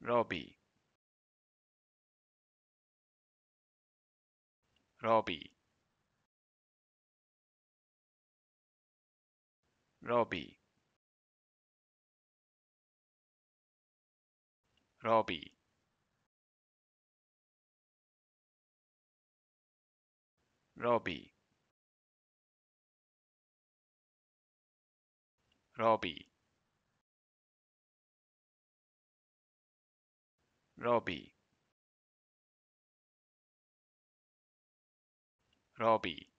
robbie robbie robbie robbie robbie robbie robbie Robbie.